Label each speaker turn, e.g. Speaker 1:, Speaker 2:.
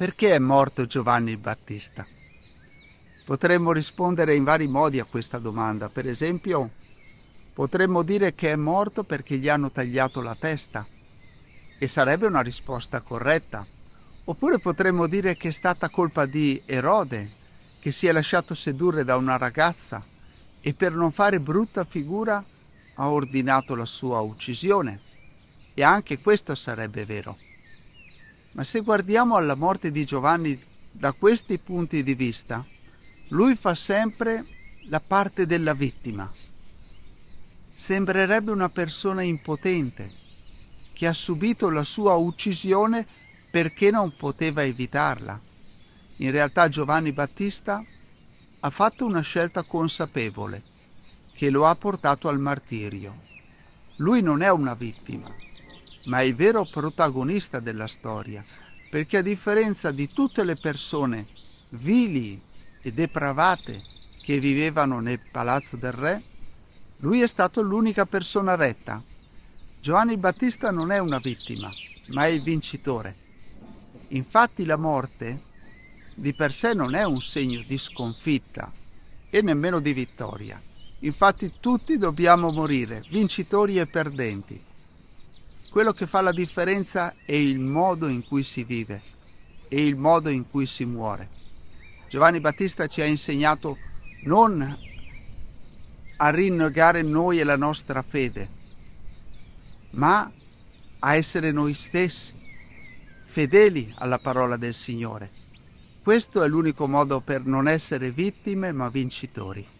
Speaker 1: Perché è morto Giovanni il Battista? Potremmo rispondere in vari modi a questa domanda. Per esempio, potremmo dire che è morto perché gli hanno tagliato la testa e sarebbe una risposta corretta. Oppure potremmo dire che è stata colpa di Erode, che si è lasciato sedurre da una ragazza e per non fare brutta figura ha ordinato la sua uccisione. E anche questo sarebbe vero. Ma se guardiamo alla morte di Giovanni da questi punti di vista, lui fa sempre la parte della vittima. Sembrerebbe una persona impotente che ha subito la sua uccisione perché non poteva evitarla. In realtà Giovanni Battista ha fatto una scelta consapevole che lo ha portato al martirio. Lui non è una vittima, ma è il vero protagonista della storia, perché a differenza di tutte le persone vili e depravate che vivevano nel palazzo del re, lui è stato l'unica persona retta. Giovanni Battista non è una vittima, ma è il vincitore. Infatti la morte di per sé non è un segno di sconfitta e nemmeno di vittoria. Infatti tutti dobbiamo morire, vincitori e perdenti. Quello che fa la differenza è il modo in cui si vive e il modo in cui si muore. Giovanni Battista ci ha insegnato non a rinnegare noi e la nostra fede, ma a essere noi stessi, fedeli alla parola del Signore. Questo è l'unico modo per non essere vittime ma vincitori.